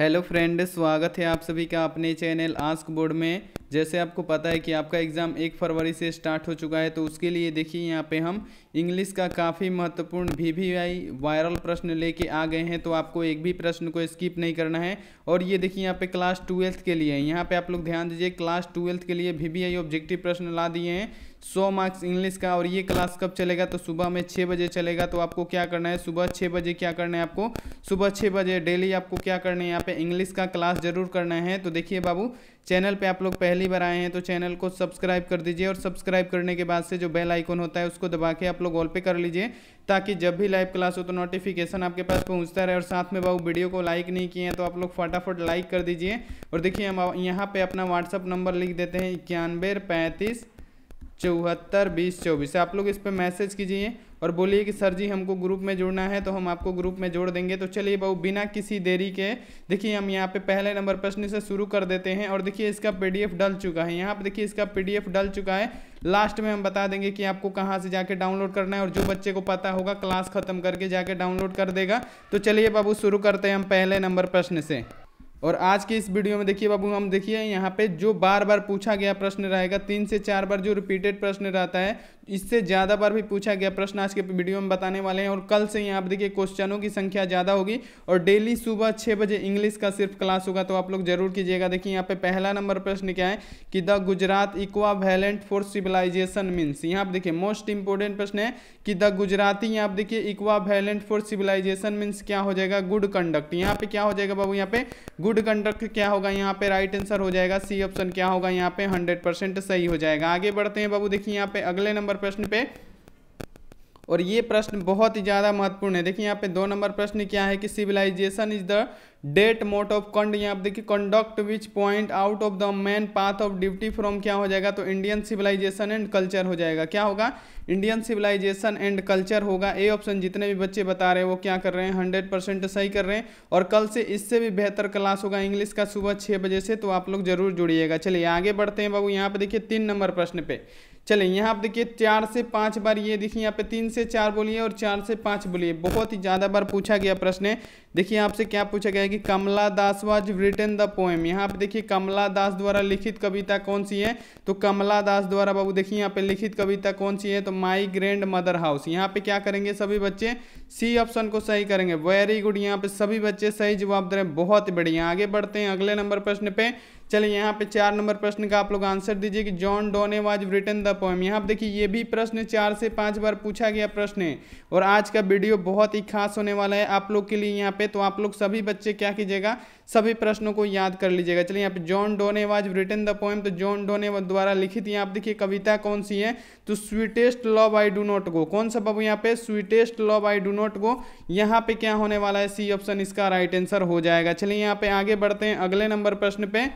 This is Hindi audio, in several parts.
हेलो फ्रेंड स्वागत है आप सभी का अपने चैनल आस्क बोर्ड में जैसे आपको पता है कि आपका एग्ज़ाम एक फरवरी से स्टार्ट हो चुका है तो उसके लिए देखिए यहाँ पे हम इंग्लिश का काफ़ी महत्वपूर्ण भी वी आई वायरल प्रश्न लेके आ गए हैं तो आपको एक भी प्रश्न को स्किप नहीं करना है और ये देखिए यहाँ पे क्लास ट्वेल्थ के लिए यहाँ पर आप लोग ध्यान दीजिए क्लास ट्वेल्थ के लिए भी वी आई ऑब्जेक्टिव प्रश्न ला दिए हैं सौ मार्क्स इंग्लिश का और ये क्लास कब चलेगा तो सुबह में छः बजे चलेगा तो आपको क्या करना है सुबह छः बजे क्या करना है आपको सुबह छः बजे डेली आपको क्या करना है यहाँ पे इंग्लिश का क्लास जरूर करना है तो देखिए बाबू चैनल पे आप लोग पहली बार आए हैं तो चैनल को सब्सक्राइब कर दीजिए और सब्सक्राइब करने के बाद से जो बेल आइकन होता है उसको दबा के आप लोग ऑल पे कर लीजिए ताकि जब भी लाइव क्लास हो तो नोटिफिकेशन आपके पास पहुंचता रहे और साथ में बाबू वीडियो को लाइक नहीं किए हैं तो आप लोग फटाफट लाइक कर दीजिए और देखिए हम यहाँ पर अपना व्हाट्सअप नंबर लिख देते हैं इक्यानवे पैंतीस चौहत्तर बीस चौबीस आप लोग इस पर मैसेज कीजिए और बोलिए कि सर जी हमको ग्रुप में जोड़ना है तो हम आपको ग्रुप में जोड़ देंगे तो चलिए बहू बिना किसी देरी के देखिए हम यहाँ पे पहले नंबर प्रश्न से शुरू कर देते हैं और देखिए इसका पीडीएफ डल चुका है यहाँ पे देखिए इसका पीडीएफ डल चुका है लास्ट में हम बता देंगे कि आपको कहाँ से जाके डाउनलोड करना है और जो बच्चे को पता होगा क्लास खत्म करके जाके डाउनलोड कर देगा तो चलिए बाबू शुरू करते हैं हम पहले नंबर प्रश्न से और आज के इस वीडियो में देखिए बाबू हम देखिए यहाँ पे जो बार बार पूछा गया प्रश्न रहेगा तीन से चार बार जो रिपीटेड प्रश्न रहता है इससे ज़्यादा बार भी पूछा गया प्रश्न आज के वीडियो में बताने वाले हैं और कल से यहाँ पर देखिए क्वेश्चनों की संख्या ज़्यादा होगी और डेली सुबह छः बजे इंग्लिश का सिर्फ क्लास होगा तो आप लोग जरूर कीजिएगा देखिए यहाँ पे पहला नंबर प्रश्न क्या है कि the Gujarat equivalent for civilization means यहाँ पर देखिए मोस्ट इंपॉर्टेंट प्रश्न है कि द गुजराती यहाँ पर देखिए equivalent for civilization means क्या हो जाएगा गुड कंडक्ट यहाँ पे क्या हो जाएगा बाबू यहाँ पे गुड कंडक्ट क्या होगा यहाँ पे राइट आंसर हो जाएगा सी ऑप्शन क्या होगा यहाँ पे हंड्रेड परसेंट सही हो जाएगा आगे बढ़ते हैं बाबू देखिए यहाँ पे अगले नंबर प्रश्न पे और ये प्रश्न बहुत ही ज़्यादा महत्वपूर्ण है देखिए यहाँ पे दो नंबर प्रश्न क्या है कि civilization is the that mode of कंड यहाँ पर देखिए conduct which point out of the man path of duty from क्या हो जाएगा तो इंडियन सिविलाइजेशन एंड कल्चर हो जाएगा क्या होगा इंडियन सिविलाइजेशन एंड कल्चर होगा ए ऑप्शन जितने भी बच्चे बता रहे हैं वो क्या कर रहे हैं हंड्रेड परसेंट सही कर रहे हैं और कल से इससे भी बेहतर क्लास होगा इंग्लिश का सुबह छः बजे से तो आप लोग जरूर जुड़िएगा चलिए आगे बढ़ते हैं बाबू यहाँ पे देखिए तीन नंबर प्रश्न पे चले यहाँ आप देखिए चार से पांच बार ये देखिए यहाँ पे तीन से चार बोलिए और चार से पांच बोलिए बहुत ही ज़्यादा बार पूछा गया प्रश्न है देखिए आपसे क्या पूछा गया है कि Kamala Das was written the poem यहाँ पे देखिए कमला दास द्वारा लिखित कविता कौन सी है तो कमला दास द्वारा बाबू देखिए यहाँ पे लिखित कविता कौन सी है तो माई ग्रैंड मदर हाउस यहाँ पे क्या करेंगे सभी बच्चे सी ऑप्शन को सही करेंगे वेरी गुड यहाँ पे सभी बच्चे सही जवाब दे रहे हैं बहुत बढ़िया आगे बढ़ते हैं अगले नंबर प्रश्न पे चलिए यहाँ पे चार नंबर प्रश्न का आप लोग आंसर दीजिए कि John Donne was written the poem यहाँ पे देखिए ये भी प्रश्न चार से पांच बार पूछा गया प्रश्न है और आज का वीडियो बहुत ही खास होने वाला है आप लोग के लिए यहाँ पे तो आप लोग सभी बच्चे क्या कीजिएगा सभी प्रश्नों को याद कर लीजिएगा चलिए यहाँ पे John Donne was written the poem तो जॉन डोने द्वारा लिखित यहाँ पे देखिए कविता कौन सी है तो sweetest love I do not go कौन सा बाबू यहाँ पे sweetest love I do not go यहाँ पे क्या होने वाला है सी ऑप्शन इसका राइट आंसर हो जाएगा चलिए यहाँ पे आगे बढ़ते हैं अगले नंबर प्रश्न पे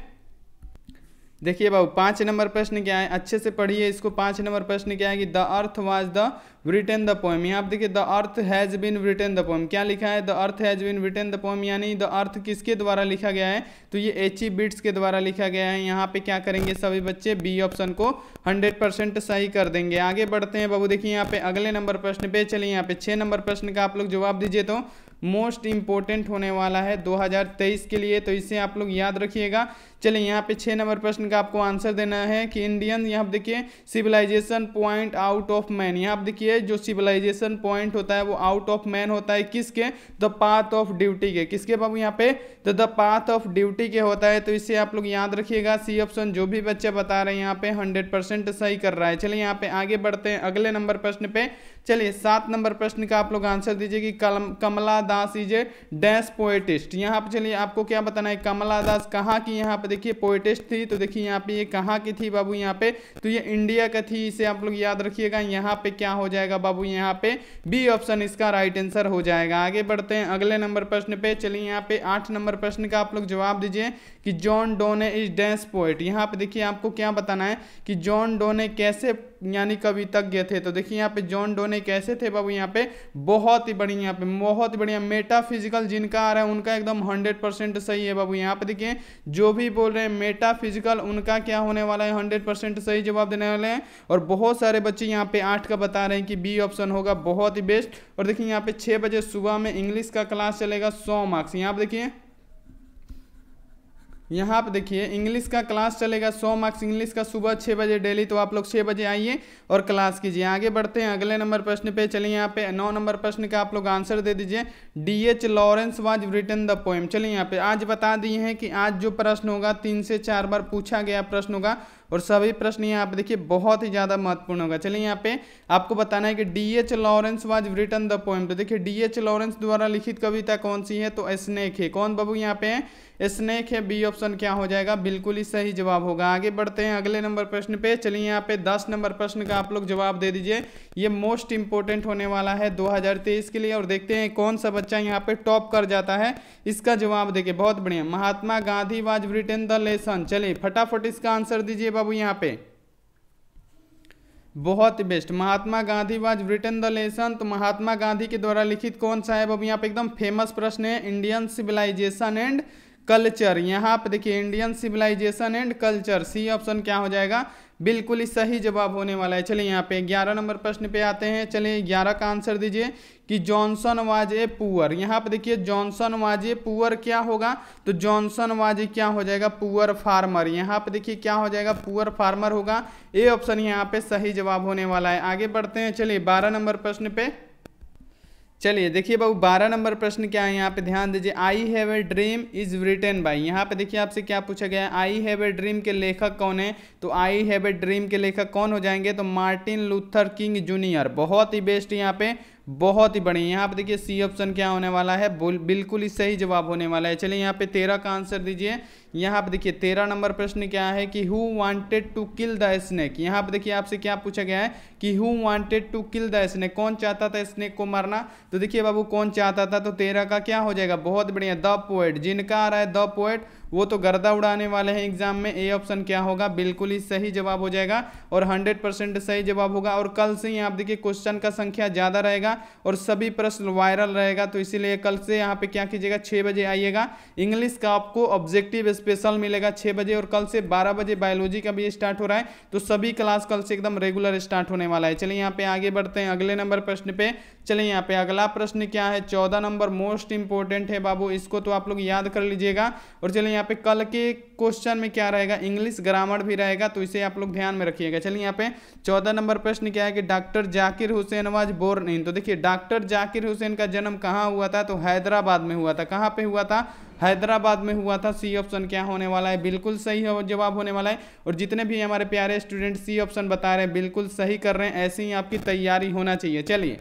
देखिए बाबू पाँच नंबर प्रश्न क्या है अच्छे से पढ़िए इसको पाँच नंबर प्रश्न क्या है कि the earth was the written the poem यहाँ आप देखिए the earth has been written the poem क्या लिखा है the earth has been written the poem यानी द अर्थ किसके द्वारा लिखा गया है तो ये एच ई बिट्स के द्वारा लिखा गया है यहाँ पे क्या करेंगे सभी बच्चे बी ऑप्शन को 100 परसेंट सही कर देंगे आगे बढ़ते हैं बाबू देखिए यहाँ पे अगले नंबर प्रश्न पे चलिए यहाँ पे छः नंबर प्रश्न का आप लोग जवाब दीजिए तो मोस्ट इंपॉर्टेंट होने वाला है 2023 के लिए तो इसे आप लोग याद रखिएगा चलिए यहाँ पे छः नंबर प्रश्न का आपको आंसर देना है कि इंडियन यहाँ देखिए civilization point out of man यहाँ देखिए है जो सिविलाइजेशन पॉइंट होता है वो आउट ऑफ मैन होता है किसके द पाथ ऑफ ड्यूटी के किसके बाबू यहाँ पे तो द पाथ ऑफ ड्यूटी के होता है तो इसे आप लोग याद रखिएगा सी ऑप्शन जो भी बच्चे बता रहे हैं यहाँ पे हंड्रेड सही कर रहा है चलिए यहाँ पे आगे बढ़ते हैं अगले नंबर प्रश्न पे चलिए सात नंबर प्रश्न का आप लोग आंसर दीजिए कि कमला दास इज ए डैश पोएटिस्ट यहाँ पे चलिए आपको क्या बताना है कमला दास कहाँ की यहाँ पे देखिए पोएटिस्ट थी तो देखिए यहाँ पे ये कहाँ की थी बाबू यहाँ पे तो ये इंडिया का थी इसे आप लोग याद रखिएगा यहाँ पे क्या हो जाएगा जाएगा बाबू यहाँ पे बी ऑप्शन इसका राइट आंसर हो जाएगा आगे बढ़ते हैं अगले नंबर प्रश्न पे चलिए यहाँ पे आठ नंबर प्रश्न का आप लोग जवाब दीजिए कि John Donne is dash poet यहाँ पे देखिए आपको क्या बताना है कि जॉन डोने कैसे यानी कवितज्ञ थे तो देखिए यहाँ पे जॉन डोने कैसे थे बाबू यहाँ पे बहुत ही बढ़िया यहाँ पे बहुत ही बढ़िया मेटाफिजिकल जिनका आ रहा है उनका एकदम हंड्रेड परसेंट सही है बाबू यहाँ पे देखिए जो भी बोल रहे हैं मेटाफिजिकल उनका क्या होने वाला है हंड्रेड परसेंट सही जवाब देने वाले हैं और बहुत सारे बच्चे यहाँ पे आठ का बता रहे हैं कि बी ऑप्शन होगा बहुत ही बेस्ट और देखिए यहाँ पे छः बजे सुबह में इंग्लिश का क्लास चलेगा सौ मार्क्स यहाँ पे देखिए यहाँ पर देखिए इंग्लिश का क्लास चलेगा सौ मार्क्स इंग्लिश का सुबह छः बजे डेली तो आप लोग छः बजे आइए और क्लास कीजिए आगे बढ़ते हैं अगले नंबर प्रश्न पे चलिए यहाँ पे नौ नंबर प्रश्न का आप लोग आंसर दे दीजिए D H Lawrence was written the poem चलिए यहाँ पे आज बता दिए हैं कि आज जो प्रश्न होगा तीन से चार बार पूछा गया प्रश्न होगा और सभी प्रश्न यहाँ पे देखिए बहुत ही ज़्यादा महत्वपूर्ण होगा चलिए यहाँ पे आपको बताना है कि D H Lawrence was written the poem तो देखिए डी एच लॉरेंस द्वारा लिखित कविता कौन सी है तो स्नेक है कौन बाबू यहाँ पे है स्नेक है बी ऑप्शन क्या हो जाएगा बिल्कुल ही सही जवाब होगा आगे बढ़ते हैं अगले नंबर प्रश्न पे चलिए यहाँ पे दस नंबर प्रश्न का आप लोग जवाब दे दीजिए ये मोस्ट इंपोर्टेंट होने वाला है दो के लिए और देखते हैं कौन सा बच्चा यहाँ पे टॉप कर जाता है इसका जवाब देखिए बहुत बढ़िया Mahatma Gandhi was written the lesson चलिए फटाफट इसका आंसर दीजिए बाबू बाबू यहाँ पे बहुत best Mahatma Gandhi was written the lesson तो महात्मा गांधी के द्वारा लिखित कौन सा है बाबू यहाँ पे एकदम फेमस प्रश्न है इंडियन सिविलाइजेशन एंड कल्चर यहाँ पे देखिए Indian civilization and culture C option क्या हो जाएगा बिल्कुल ही सही जवाब होने वाला है चलिए यहाँ पे ग्यारह नंबर प्रश्न पे आते हैं चलिए ग्यारह का आंसर दीजिए कि जॉनसन वाज ए पुअर यहाँ पे देखिए जॉनसन वाज ए पुअर क्या होगा तो जॉनसन वाज क्या हो जाएगा पुअर फार्मर यहाँ पे देखिए क्या हो जाएगा पुअर फार्मर होगा ए ऑप्शन यहाँ पे सही जवाब होने वाला है आगे बढ़ते हैं चलिए बारह नंबर प्रश्न पे चलिए देखिए बाबू बारह नंबर प्रश्न क्या है यहाँ पे ध्यान दीजिए I have a dream is written by यहाँ पे देखिए आपसे क्या पूछा गया है आई हैव ए ड्रीम के लेखक कौन है तो आई हैव ए ड्रीम के लेखक कौन हो जाएंगे तो मार्टिन लूथर किंग जूनियर बहुत ही बेस्ट यहाँ पे बहुत ही बढ़िया यहाँ पर देखिए सी ऑप्शन क्या होने वाला है बिल्कुल ही सही जवाब होने वाला है चलिए यहाँ पे तेरह का आंसर दीजिए यहाँ पे देखिए तेरह नंबर प्रश्न क्या है कि who wanted to kill the snake यहाँ पे देखिए आपसे क्या पूछा गया है कि who wanted to kill the snake कौन चाहता था स्नेक को मारना तो देखिए बाबू कौन चाहता था तो तेरह का क्या हो जाएगा बहुत बढ़िया द पोएट जिनका आ रहा है द पोएट वो तो गर्दा उड़ाने वाले हैं एग्जाम में ए ऑप्शन क्या होगा बिल्कुल ही सही जवाब हो जाएगा और हंड्रेड परसेंट सही जवाब होगा और कल से ही आप देखिए क्वेश्चन का संख्या ज़्यादा रहेगा और सभी प्रश्न वायरल रहेगा तो इसीलिए कल से यहाँ पे क्या कीजिएगा छः बजे आइएगा इंग्लिश का आपको ऑब्जेक्टिव स्पेशल मिलेगा छः बजे और कल से बारह बजे बायोलॉजी का भी स्टार्ट हो रहा है तो सभी क्लास कल से एकदम रेगुलर स्टार्ट होने वाला है चलिए यहाँ पे आगे बढ़ते हैं अगले नंबर प्रश्न पे चलिए यहाँ पे अगला प्रश्न क्या है चौदह नंबर मोस्ट इंपॉर्टेंट है बाबू इसको तो आप लोग याद कर लीजिएगा और चलिए यहाँ पे कल के क्वेश्चन में क्या रहेगा इंग्लिश ग्रामर भी रहेगा तो इसे आप लोग ध्यान में रखिएगा चलिए यहाँ पे चौदह नंबर प्रश्न क्या है कि doctor Zakir Hussain was born नहीं तो देखिए डॉक्टर जाकिर हुसैन का जन्म कहाँ हुआ था तो हैदराबाद में हुआ था कहाँ पे हुआ था हैदराबाद में हुआ था सी ऑप्शन क्या होने वाला है बिल्कुल सही है जवाब होने वाला है और जितने भी हमारे प्यारे स्टूडेंट सी ऑप्शन बता रहे हैं बिल्कुल सही कर रहे हैं ऐसे ही आपकी तैयारी होना चाहिए चलिए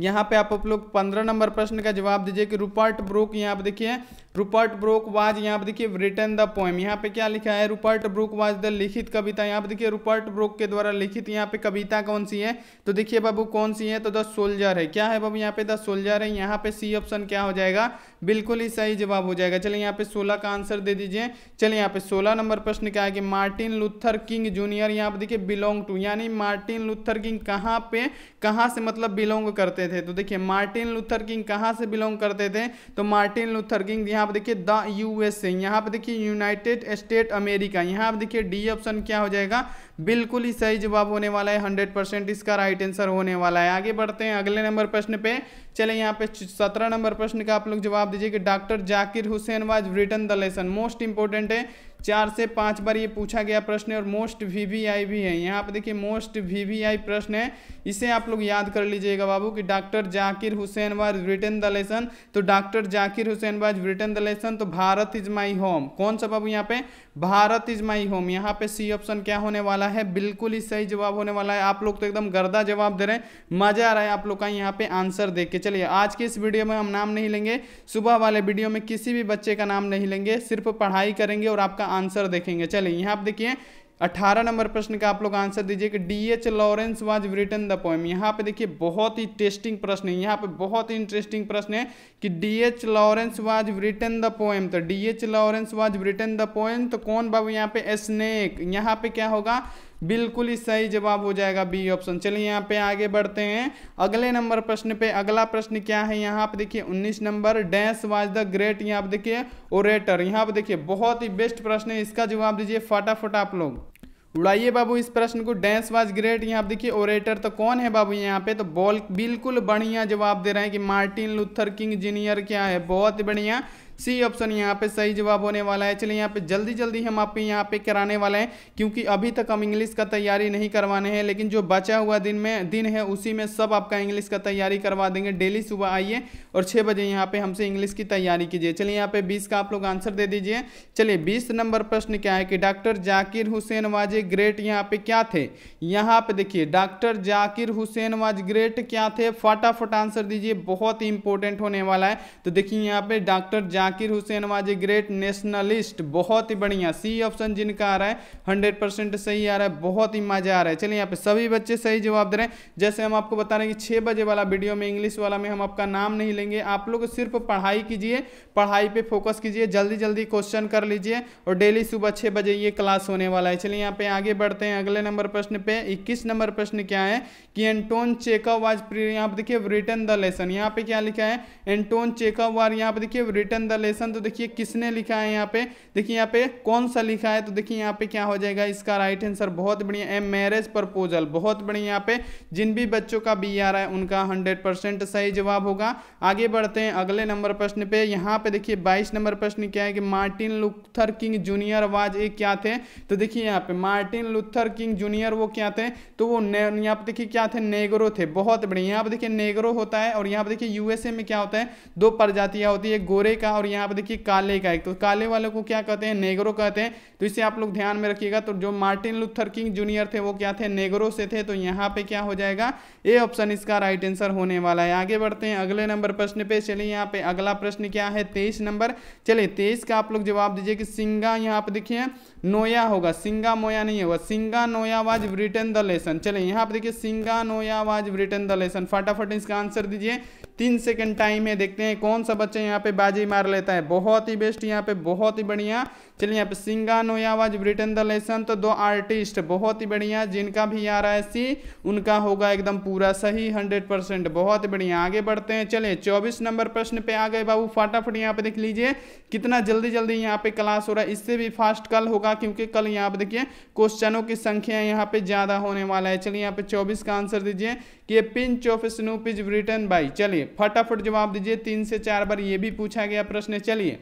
यहाँ पे आप आप लोग पंद्रह नंबर प्रश्न का जवाब दीजिए कि रूपर्ट ब्रोक यहाँ पे देखिए रूपर्ट ब्रोक वाज यहाँ पे देखिए रिटर्न द पोएम यहाँ पे क्या लिखा है रूपर्ट ब्रोक वाज द लिखित कविता यहाँ पे देखिए रूपर्ट ब्रोक के द्वारा लिखित यहाँ पे कविता कौन सी है तो देखिए बाबू कौन सी है तो द सोल्जर है क्या है बाबू यहाँ पे द सोल्जर है यहाँ पे सी ऑप्शन क्या हो जाएगा बिल्कुल ही सही जवाब हो जाएगा चलिए यहाँ पे सोलह का आंसर दे दीजिए चलिए यहाँ पे सोलह नंबर प्रश्न क्या है कि मार्टिन लुथर किंग जूनियर यहाँ पे देखिए बिलोंग टू यानी मार्टिन लुथर किंग कहाँ पे कहाँ से मतलब बिलोंग करते हैं करते थे तो देखिए मार्टिन लूथर किंग कहाँ से बिलोंग करते थे तो मार्टिन लूथर किंग यहाँ पर देखिए द यूएसए यहाँ पर देखिए यूनाइटेड स्टेट अमेरिका यहाँ पर देखिए डी ऑप्शन क्या हो जाएगा बिल्कुल ही सही जवाब होने वाला है हंड्रेड परसेंट इसका राइट आंसर होने वाला है आगे बढ़ते हैं अगले नंबर प्रश्न पे चले यहाँ पे सत्रह नंबर प्रश्न का आप लोग जवाब दीजिए कि doctor Zakir Hussain was written the lesson most important है चार से पांच बार ये पूछा गया प्रश्न है और मोस्ट वी वी आई भी है यहाँ पे देखिए मोस्ट वी वी आई प्रश्न है इसे आप लोग याद कर लीजिएगा बाबू कि doctor Zakir Hussain was written the lesson तो doctor Zakir Hussain was written the lesson तो भारत इज माई होम कौन सा बाबू यहाँ पे भारत इज माई होम यहाँ पे सी ऑप्शन क्या होने वाला है बिल्कुल ही सही जवाब होने वाला है आप लोग तो एकदम गर्दा जवाब दे रहे हैं मजा आ रहा है आप लोग का यहाँ पे आंसर देख के चलिए आज के इस वीडियो में हम नाम नहीं लेंगे सुबह वाले वीडियो में किसी भी बच्चे का नाम नहीं लेंगे सिर्फ पढ़ाई करेंगे और आपका आंसर देखेंगे चलिए यहाँ पर देखिए अठारह नंबर प्रश्न का आप लोग आंसर दीजिए कि D H Lawrence was written the poem यहाँ पे देखिए बहुत ही टेस्टिंग प्रश्न है यहाँ पे बहुत ही इंटरेस्टिंग प्रश्न है कि D H Lawrence was written the poem तो D H Lawrence was written the poem तो कौन बाबू यहाँ पे स्नेक यहाँ पे क्या होगा बिल्कुल ही सही जवाब हो जाएगा बी ऑप्शन चलिए यहाँ पे आगे बढ़ते हैं अगले नंबर प्रश्न पे अगला प्रश्न क्या है यहाँ पे देखिए 19 number dash was the great यहाँ पे देखिए ओरेटर यहाँ पे देखिए बहुत ही बेस्ट प्रश्न है इसका जवाब दीजिए फटाफट आप लोग उड़ाइए बाबू इस प्रश्न को डैश वाज ग्रेट यहाँ पे देखिए ओरेटर तो कौन है बाबू यहाँ पे तो बॉल बिल्कुल बढ़िया जवाब दे रहे हैं कि मार्टिन लुथर किंग जीनियर क्या है बहुत ही बढ़िया सी ऑप्शन यहाँ पे सही जवाब होने वाला है चलिए यहाँ पे जल्दी जल्दी हम आप यहाँ पे कराने वाले हैं क्योंकि अभी तक हम इंग्लिश का तैयारी नहीं करवाने हैं लेकिन जो बचा हुआ दिन में दिन है उसी में सब आपका इंग्लिश का तैयारी करवा देंगे डेली सुबह आइए और छः बजे यहाँ पे हमसे इंग्लिश की तैयारी कीजिए चलिए यहाँ पे बीस का आप लोग आंसर दे दीजिए चलिए बीस नंबर प्रश्न क्या है कि डॉक्टर जाकिर हुसैन वाजे ग्रेट यहाँ पे क्या थे यहाँ पे देखिए doctor Zakir Hussain was great क्या थे फटाफट आंसर दीजिए बहुत ही इंपॉर्टेंट होने वाला है तो देखिए यहाँ पे doctor Zakir Hussain was a great nationalist बहुत ही बढ़िया सी ऑप्शन जिनका आ रहा है हंड्रेड परसेंट सही आ रहा है बहुत ही मजा आ रहा है चलिए यहाँ पे सभी बच्चे सही जवाब दे रहे हैं जैसे हम आपको बता रहे हैं कि छः बजे वाला वीडियो में इंग्लिश वाला में हम आपका नाम नहीं लेंगे आप लोग सिर्फ पढ़ाई कीजिए पढ़ाई पर फोकस कीजिए जल्दी जल्दी क्वेश्चन कर लीजिए और डेली सुबह छः बजे ये क्लास होने वाला है चलिए यहाँ पे आगे बढ़ते हैं अगले नंबर प्रश्न पे इक्कीस नंबर प्रश्न क्या है कि एंटोन चेकअप वाज यहाँ पर देखिए रिटर्न द लेसन यहाँ पे क्या लिखा है एंटोन चेकअप वार यहाँ पर देखिए रिटर्न द लेसन तो देखिए किसने लिखा है यहाँ पे देखिए यहाँ पे कौन सा लिखा है तो देखिए यहाँ पे क्या हो जाएगा इसका राइट आंसर बहुत बढ़िया है मैरिज प्रपोजल बहुत बढ़िया यहाँ पे जिन भी बच्चों का बी आ रहा है उनका हंड्रेड परसेंट सही जवाब होगा आगे बढ़ते हैं अगले नंबर प्रश्न पे यहाँ पे देखिए बाईस नंबर प्रश्न क्या है कि Martin Luther King junior was a क्या थे तो देखिए यहाँ पे मार्टिन लुथर किंग जूनियर वो क्या थे तो वो यहाँ पे देखिए क्या थे नेगरो थे बहुत बढ़िया यहाँ पे देखिए नेगरो होता है और यहाँ पे देखिए यूएसए में क्या होता है दो प्रजातियाँ होती है गोरे का और और यहाँ पर देखिए काले का एक तो काले वाले को क्या कहते हैं नेगरो कहते हैं तो इसे आप लोग ध्यान में रखिएगा तो जो मार्टिन लुथर किंग जूनियर थे वो क्या थे नेगरो से थे तो यहाँ पे क्या हो जाएगा ए ऑप्शन इसका राइट आंसर होने वाला है आगे बढ़ते हैं अगले नंबर प्रश्न पे चलिए यहाँ पे अगला प्रश्न क्या है तेईस नंबर चलिए तेईस का आप लोग जवाब दीजिए कि सिंगा यहाँ पे देखिए नोया होगा सिंगा मोया नहीं होगा सिंगा नोया वाज ब्रिटेन द लेसन चले यहाँ पर देखिए सिंगा नोया वाज ब्रिटेन द लेसन फटाफट इसका आंसर दीजिए तीन सेकंड टाइम है देखते हैं कौन सा बच्चा यहाँ पे बाजी मार लेता है बहुत ही बेस्ट यहाँ पे बहुत ही बढ़िया चलिए यहाँ पे सिंगा नोया वाज ब्रिटेन द लेसन तो दो आर्टिस्ट बहुत ही बढ़िया जिनका भी आ रहा है सी उनका होगा एकदम पूरा सही हंड्रेड परसेंट बहुत बढ़िया आगे बढ़ते हैं चले चौबीस नंबर प्रश्न पे आ गए बाबू फटाफट यहाँ पे देख लीजिए कितना जल्दी जल्दी यहाँ पे क्लास हो रहा है इससे भी फास्ट कल होगा होगा क्योंकि कल यहाँ पे देखिए क्वेश्चनों की संख्या यहाँ पे ज़्यादा होने वाला है चलिए यहाँ पे चौबीस का आंसर दीजिए कि pinch of snuff is written by चलिए फटाफट जवाब दीजिए तीन से चार बार ये भी पूछा गया प्रश्न चलिए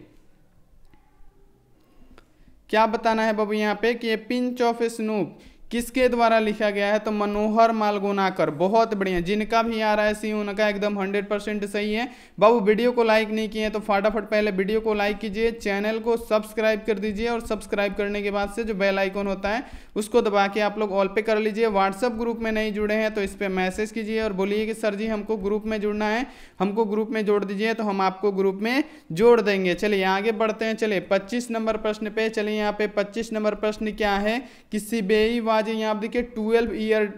क्या बताना है बाबू यहाँ पे कि ए पिंच ऑफ स्नूप किसके द्वारा लिखा गया है तो मनोहर मालगुनाकर बहुत बढ़िया जिनका भी आ रहा है सी उनका एकदम हंड्रेड परसेंट सही है बाबू वीडियो को लाइक नहीं किए तो फटाफट पहले वीडियो को लाइक कीजिए चैनल को सब्सक्राइब कर दीजिए और सब्सक्राइब करने के बाद से जो बेल आइकॉन होता है उसको दबा के आप लोग ऑल पे कर लीजिए व्हाट्सअप ग्रुप में नहीं जुड़े हैं तो इस पर मैसेज कीजिए और बोलिए कि सर जी हमको ग्रुप में जुड़ना है हमको ग्रुप में जोड़ दीजिए तो हम आपको ग्रुप में जोड़ देंगे चलिए आगे बढ़ते हैं चलिए पच्चीस नंबर प्रश्न पे चलिए यहाँ पे पच्चीस नंबर प्रश्न क्या है किसी बेई आज है यहाँ आप देखिए ट्वेल्व ईयर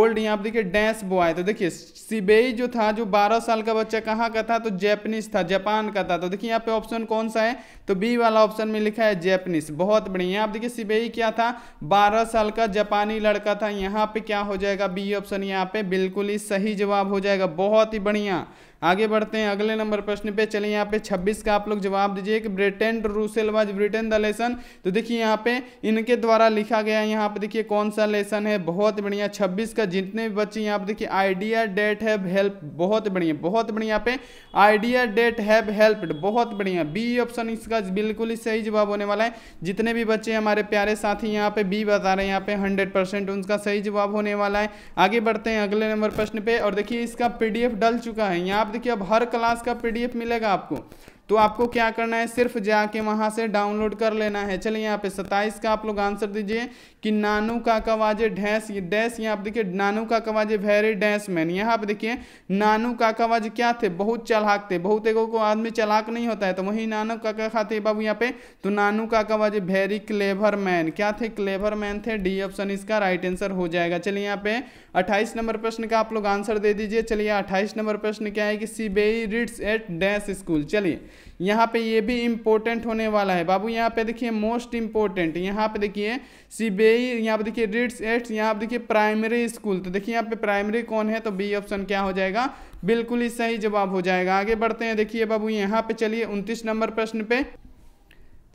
ओल्ड यहाँ आप देखिए डैश बॉय तो देखिए सिबेई जो था जो 12 साल का बच्चा कहाँ का था तो जैपनीज था जापान का था तो देखिए यहाँ पे ऑप्शन कौन सा है तो बी वाला ऑप्शन में लिखा है जैपनीज बहुत बढ़िया आप देखिए सिबेई क्या था 12 साल का जापानी लड़का था यहाँ पे क्या हो जाएगा बी ऑप्शन यहाँ पे बिल्कुल ही सही जवाब हो जाएगा बहुत ही बढ़िया आगे बढ़ते हैं अगले नंबर प्रश्न पे चले यहाँ पे 26 का आप लोग जवाब दीजिए कि Bertrand Russell was written the lesson तो देखिए यहाँ पे इनके द्वारा लिखा गया यहाँ पे देखिए कौन सा लेसन है बहुत बढ़िया 26 का जितने भी बच्चे यहाँ पे देखिए आइडिया डेट हैव हेल्प बहुत बढ़िया बहुत बढ़िया पे आइडिया डेट हैव हेल्प बहुत बढ़िया बी ऑप्शन इसका बिल्कुल ही सही जवाब होने वाला है जितने भी बच्चे हमारे प्यारे साथी यहाँ पे बी बता रहे हैं यहाँ पे हंड्रेड उनका सही जवाब होने वाला है आगे बढ़ते हैं अगले नंबर प्रश्न पे और देखिए इसका पीडीएफ डल चुका है यहाँ देखिए अब हर क्लास का पीडीएफ मिलेगा आपको तो आपको क्या करना है सिर्फ जाके वहां से डाउनलोड कर लेना है चलिए यहाँ पे सत्ताईस का आप लोग आंसर दीजिए कि नानू का कवाजे डैश डैश यहाँ पे देखिए नानू का कवाजे वेरी डैश मैन यहाँ पे देखिए नानू का कवाजे क्या थे बहुत चलाक थे बहुत एगो को आदमी चलाक नहीं होता है तो वही नानू का कहा थे बाबू यहाँ पे तो नानू का कवाजे वेरी क्लेवर मैन क्या थे क्लेवर मैन थे डी ऑप्शन इसका राइट आंसर हो जाएगा चलिए यहाँ पे अट्ठाईस नंबर प्रश्न का आप लोग आंसर दे दीजिए चलिए अट्ठाईस नंबर प्रश्न क्या है कि सी बेई रीड्स एट डैश स्कूल चलिए यहाँ पे ये भी इम्पोर्टेंट होने वाला है बाबू यहाँ पे देखिए मोस्ट इम्पोर्टेंट यहाँ पे देखिए सीबीआई यहाँ पे देखिए रिट्स एट्स यहाँ पे देखिए प्राइमरी स्कूल तो देखिए यहाँ पे प्राइमरी कौन है तो बी ऑप्शन क्या हो जाएगा बिल्कुल ही सही जवाब हो जाएगा आगे बढ़ते हैं देखिए बाबू यहाँ पे चलिए उनतीस नंबर प्रश्न पे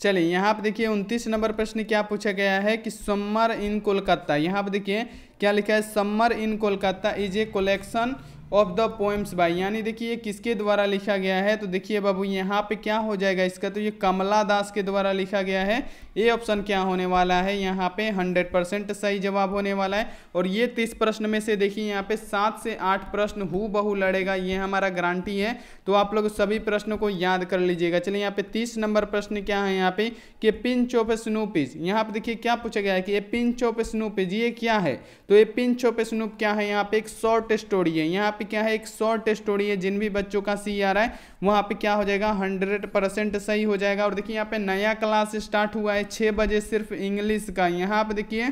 चलिए यहाँ पे देखिए उनतीस नंबर प्रश्न क्या पूछा गया है कि समर इन कोलकाता यहाँ पे देखिए क्या लिखा है summer in Kolkata is a collection of the poems by यानी देखिए ये किसके द्वारा लिखा गया है तो देखिए बाबू यहाँ पे क्या हो जाएगा इसका तो ये कमला दास के द्वारा लिखा गया है ये ऑप्शन क्या होने वाला है यहाँ पे 100 परसेंट सही जवाब होने वाला है और ये तीस प्रश्न में से देखिए यहाँ पे सात से आठ प्रश्न हु बहु लड़ेगा ये हमारा गारंटी है तो आप लोग सभी प्रश्नों को याद कर लीजिएगा चलिए यहाँ पे तीस नंबर प्रश्न क्या है यहाँ पे कि पिंच ऑफ स्नूपिज यहाँ पे देखिए क्या पूछा गया है कि ये पिंच ऑफ स्नूपिज ये क्या है तो ये पिंच ऑफ स्नूप क्या है यहाँ पे एक शॉर्ट स्टोरी है यहाँ पे क्या है एक शॉर्ट स्टोरी है जिन भी बच्चों का सी आ रहा है वहाँ पे क्या हो जाएगा हंड्रेड परसेंट सही हो जाएगा और देखिए यहाँ पे नया क्लास स्टार्ट हुआ है छः बजे सिर्फ इंग्लिश का यहाँ पे देखिए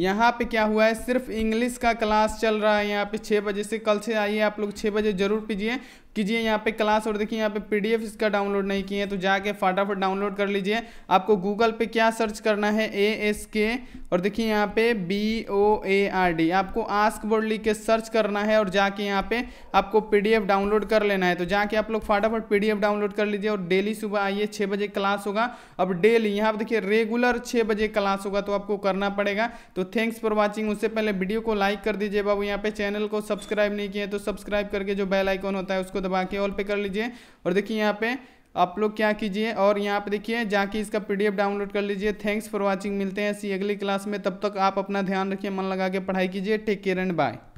यहाँ पे क्या हुआ है सिर्फ इंग्लिश का क्लास चल रहा है यहाँ पे छः बजे से कल से आइए आप लोग छः बजे जरूर पीजिए कीजिए यहाँ पे क्लास और देखिए यहाँ पे पीडीएफ इसका डाउनलोड नहीं किए हैं तो जाके फटाफट डाउनलोड कर लीजिए आपको गूगल पे क्या सर्च करना है ए एस के और देखिए यहाँ पे B O A R D आपको आस्क बोर्ड लिख के सर्च करना है और जाके यहाँ पे आपको पीडीएफ डाउनलोड कर लेना है तो जाके आप लोग फटाफट पी डाउनलोड कर लीजिए और डेली सुबह आइए छः बजे क्लास होगा अब डेली यहाँ पर देखिए रेगुलर छः बजे क्लास होगा तो आपको करना पड़ेगा तो थैंक्स फॉर वॉचिंग उससे पहले वीडियो को लाइक कर दीजिए बाबू यहाँ पे चैनल को सब्सक्राइब नहीं किए तो सब्सक्राइब करके जो बेल आइकॉन होता है उसको दबा के ऑल पे कर लीजिए और देखिए यहाँ पे आप लोग क्या कीजिए और यहाँ पे देखिए जाके इसका पीडीएफ डाउनलोड कर लीजिए थैंक्स फॉर वाचिंग मिलते हैं ऐसी अगली क्लास में तब तक आप अपना ध्यान रखिए मन लगा के पढ़ाई कीजिए टेक केयर एंड बाय